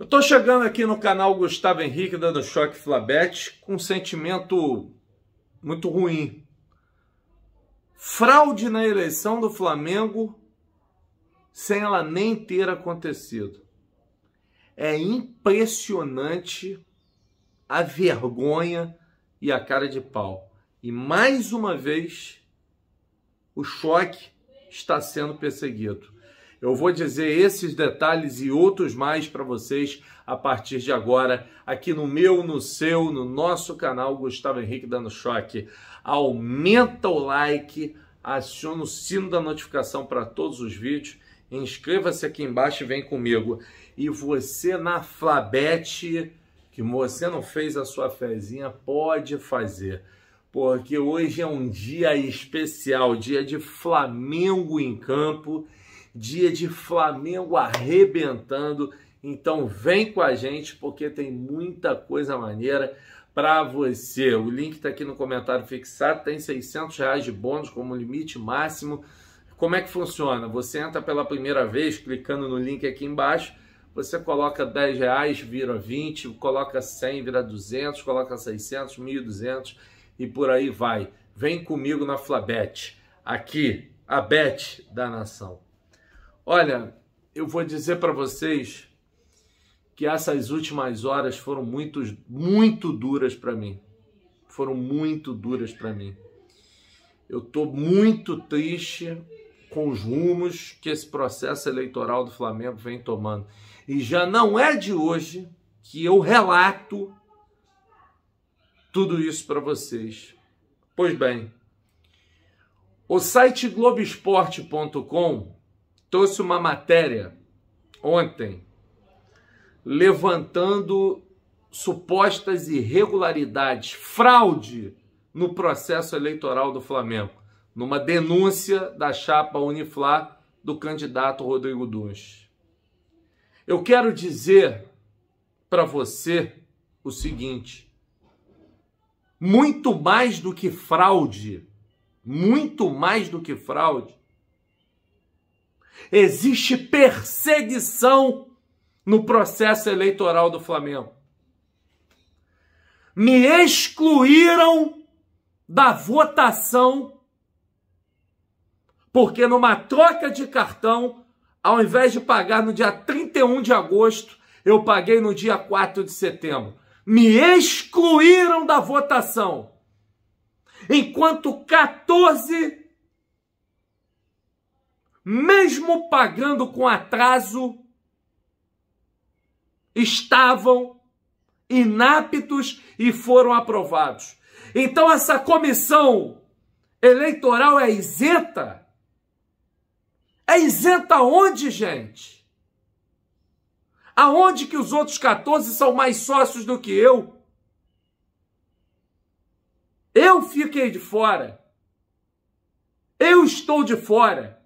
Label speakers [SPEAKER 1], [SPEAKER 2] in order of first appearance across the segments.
[SPEAKER 1] Eu estou chegando aqui no canal Gustavo Henrique, dando choque Flabete, com um sentimento muito ruim. Fraude na eleição do Flamengo sem ela nem ter acontecido. É impressionante a vergonha e a cara de pau. E mais uma vez, o choque está sendo perseguido. Eu vou dizer esses detalhes e outros mais para vocês a partir de agora, aqui no meu, no seu, no nosso canal Gustavo Henrique Dando Choque. Aumenta o like, aciona o sino da notificação para todos os vídeos, inscreva-se aqui embaixo e vem comigo. E você na Flabete, que você não fez a sua fezinha, pode fazer porque hoje é um dia especial, dia de Flamengo em campo dia de Flamengo arrebentando. Então vem com a gente porque tem muita coisa maneira para você. O link está aqui no comentário fixado, tem 600 reais de bônus como limite máximo. Como é que funciona? Você entra pela primeira vez clicando no link aqui embaixo, você coloca 10 reais, vira 20, coloca 100, vira 200, coloca 600, 1.200 e por aí vai. Vem comigo na Flabet, aqui, a Bet da Nação. Olha, eu vou dizer para vocês que essas últimas horas foram muito, muito duras para mim. Foram muito duras para mim. Eu estou muito triste com os rumos que esse processo eleitoral do Flamengo vem tomando. E já não é de hoje que eu relato tudo isso para vocês. Pois bem, o site globesport.com trouxe uma matéria ontem levantando supostas irregularidades, fraude no processo eleitoral do Flamengo, numa denúncia da chapa Unifla do candidato Rodrigo Duns. Eu quero dizer para você o seguinte: muito mais do que fraude, muito mais do que fraude, Existe perseguição no processo eleitoral do Flamengo. Me excluíram da votação porque numa troca de cartão, ao invés de pagar no dia 31 de agosto, eu paguei no dia 4 de setembro. Me excluíram da votação. Enquanto 14 mesmo pagando com atraso, estavam inaptos e foram aprovados. Então, essa comissão eleitoral é isenta? É isenta onde, gente? Aonde que os outros 14 são mais sócios do que eu? Eu fiquei de fora. Eu estou de fora.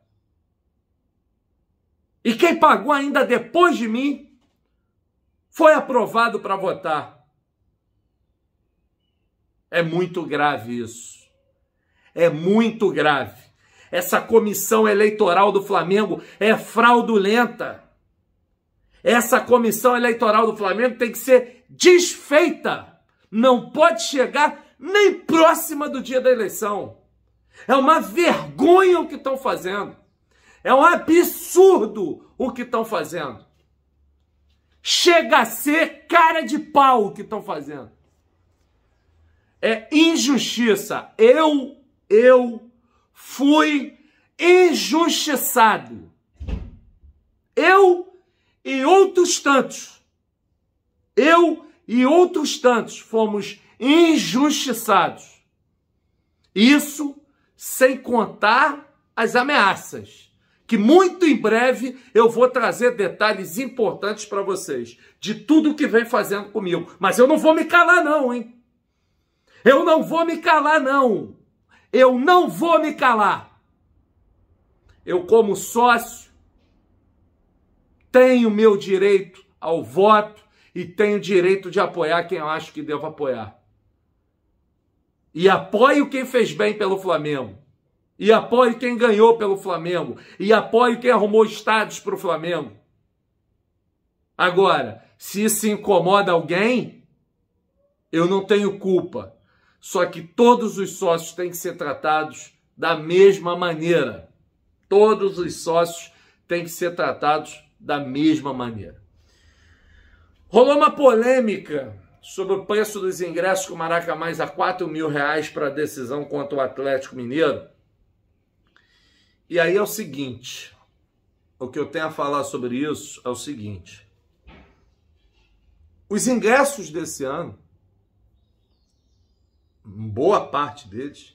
[SPEAKER 1] E quem pagou ainda depois de mim foi aprovado para votar. É muito grave isso. É muito grave. Essa comissão eleitoral do Flamengo é fraudulenta. Essa comissão eleitoral do Flamengo tem que ser desfeita. Não pode chegar nem próxima do dia da eleição. É uma vergonha o que estão fazendo. É um absurdo o que estão fazendo. Chega a ser cara de pau o que estão fazendo. É injustiça. Eu, eu fui injustiçado. Eu e outros tantos. Eu e outros tantos fomos injustiçados. Isso sem contar as ameaças que muito em breve eu vou trazer detalhes importantes para vocês de tudo que vem fazendo comigo. Mas eu não vou me calar não, hein? Eu não vou me calar não. Eu não vou me calar. Eu como sócio tenho meu direito ao voto e tenho direito de apoiar quem eu acho que devo apoiar. E apoio quem fez bem pelo Flamengo. E apoie quem ganhou pelo Flamengo. E apoie quem arrumou estádios para o Flamengo. Agora, se isso incomoda alguém, eu não tenho culpa. Só que todos os sócios têm que ser tratados da mesma maneira. Todos os sócios têm que ser tratados da mesma maneira. Rolou uma polêmica sobre o preço dos ingressos com o Maraca mais a 4 mil reais para a decisão contra o Atlético Mineiro. E aí é o seguinte: o que eu tenho a falar sobre isso é o seguinte. Os ingressos desse ano, boa parte deles,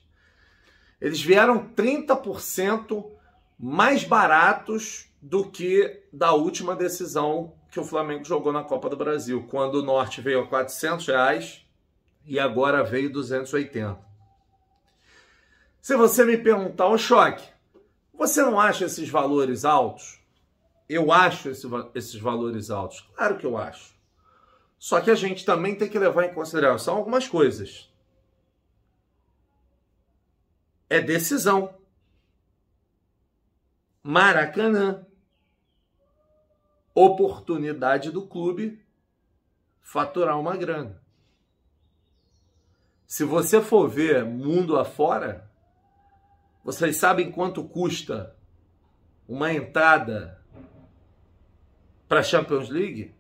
[SPEAKER 1] eles vieram 30% mais baratos do que da última decisão que o Flamengo jogou na Copa do Brasil, quando o Norte veio a 400 reais e agora veio 280. Se você me perguntar, o choque, você não acha esses valores altos? Eu acho esse, esses valores altos. Claro que eu acho. Só que a gente também tem que levar em consideração algumas coisas. É decisão. Maracanã. Oportunidade do clube faturar uma grana. Se você for ver mundo afora, vocês sabem quanto custa uma entrada para a Champions League?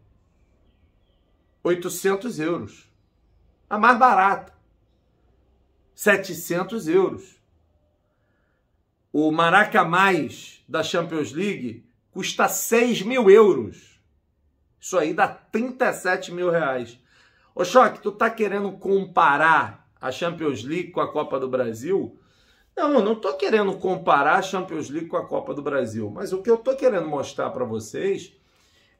[SPEAKER 1] 800 euros. A mais barata. 700 euros. O Maraca Mais da Champions League custa 6 mil euros. Isso aí dá 37 mil reais. Ô Choque, tu tá querendo comparar a Champions League com a Copa do Brasil? Não, eu não estou querendo comparar a Champions League com a Copa do Brasil, mas o que eu estou querendo mostrar para vocês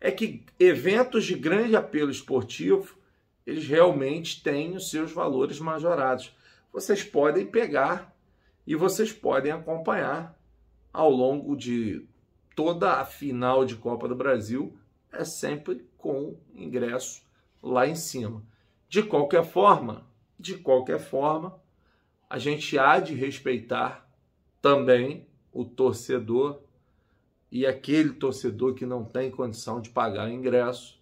[SPEAKER 1] é que eventos de grande apelo esportivo, eles realmente têm os seus valores majorados. Vocês podem pegar e vocês podem acompanhar ao longo de toda a final de Copa do Brasil, é sempre com ingresso lá em cima. De qualquer forma, de qualquer forma, a gente há de respeitar também o torcedor e aquele torcedor que não tem condição de pagar ingresso,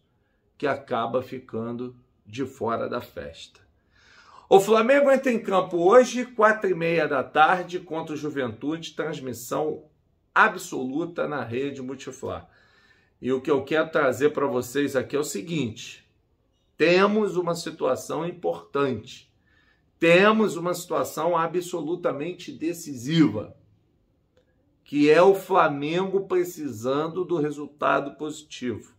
[SPEAKER 1] que acaba ficando de fora da festa. O Flamengo entra em campo hoje, quatro e meia da tarde, contra o Juventude, transmissão absoluta na rede Multiflá. E o que eu quero trazer para vocês aqui é o seguinte: temos uma situação importante temos uma situação absolutamente decisiva, que é o Flamengo precisando do resultado positivo.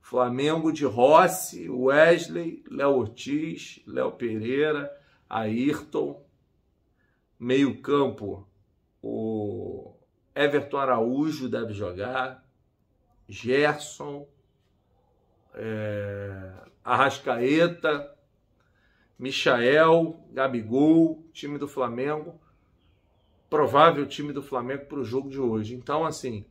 [SPEAKER 1] Flamengo de Rossi, Wesley, Léo Ortiz, Léo Pereira, Ayrton, meio-campo, o Everton Araújo deve jogar, Gerson, é, Arrascaeta, Michael, Gabigol, time do Flamengo, provável time do Flamengo para o jogo de hoje. Então, assim,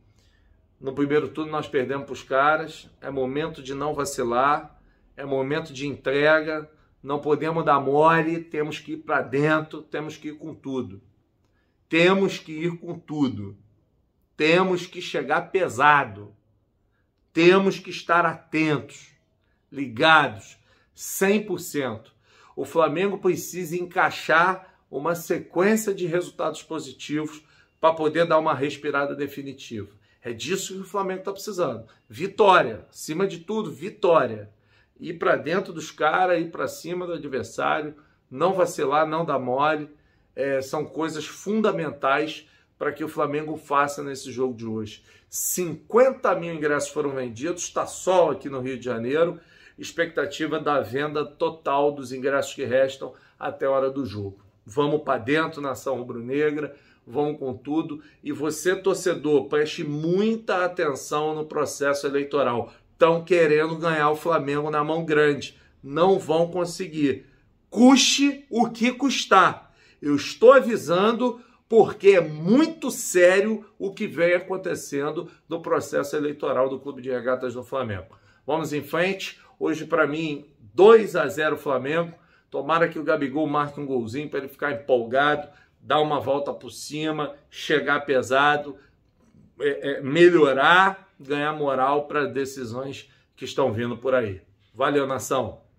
[SPEAKER 1] no primeiro turno nós perdemos para os caras, é momento de não vacilar, é momento de entrega, não podemos dar mole, temos que ir para dentro, temos que ir com tudo. Temos que ir com tudo. Temos que chegar pesado. Temos que estar atentos, ligados, 100%. O Flamengo precisa encaixar uma sequência de resultados positivos para poder dar uma respirada definitiva. É disso que o Flamengo está precisando. Vitória, acima de tudo, vitória. Ir para dentro dos caras, ir para cima do adversário, não vacilar, não dar mole. É, são coisas fundamentais para que o Flamengo faça nesse jogo de hoje. 50 mil ingressos foram vendidos, está sol aqui no Rio de Janeiro expectativa da venda total dos ingressos que restam até a hora do jogo. Vamos para dentro, nação rubro-negra, vamos com tudo. E você, torcedor, preste muita atenção no processo eleitoral. Estão querendo ganhar o Flamengo na mão grande. Não vão conseguir. Custe o que custar. Eu estou avisando porque é muito sério o que vem acontecendo no processo eleitoral do Clube de Regatas do Flamengo. Vamos em frente. Hoje, para mim, 2 a 0 Flamengo. Tomara que o Gabigol marque um golzinho para ele ficar empolgado, dar uma volta por cima, chegar pesado, é, é, melhorar, ganhar moral para decisões que estão vindo por aí. Valeu, nação!